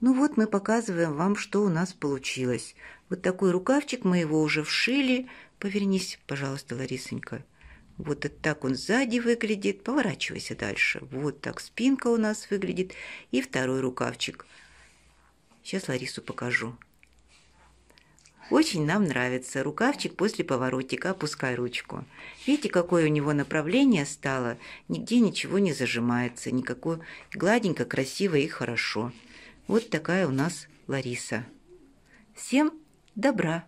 Ну вот мы показываем вам, что у нас получилось. Вот такой рукавчик мы его уже вшили. Повернись, пожалуйста, Ларисонька. Вот так он сзади выглядит. Поворачивайся дальше. Вот так спинка у нас выглядит. И второй рукавчик. Сейчас Ларису покажу. Очень нам нравится рукавчик после поворотика, опускай ручку. Видите, какое у него направление стало? Нигде ничего не зажимается, никакое гладенько, красиво и хорошо. Вот такая у нас Лариса. Всем добра!